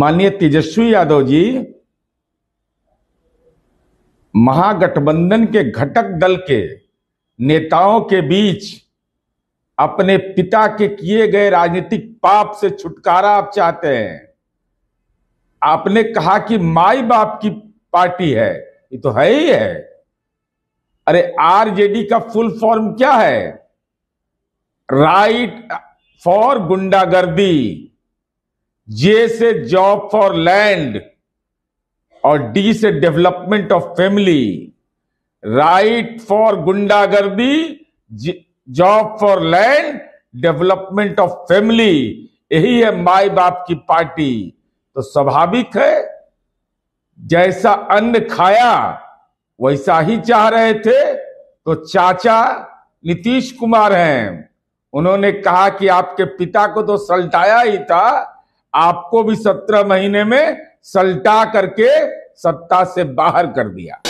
माननीय तेजस्वी यादव जी महागठबंधन के घटक दल के नेताओं के बीच अपने पिता के किए गए राजनीतिक पाप से छुटकारा आप चाहते हैं आपने कहा कि माई बाप की पार्टी है ये तो है ही है अरे आरजेडी का फुल फॉर्म क्या है राइट फॉर गुंडागर्दी जे से जॉब फॉर लैंड और डी से development of family right for गुंडागर्दी job for land development of family यही है माए बाप की पार्टी तो स्वाभाविक है जैसा अन्न खाया वैसा ही चाह रहे थे तो चाचा नीतीश कुमार हैं उन्होंने कहा कि आपके पिता को तो सलटाया ही था आपको भी सत्रह महीने में सल्टा करके सत्ता से बाहर कर दिया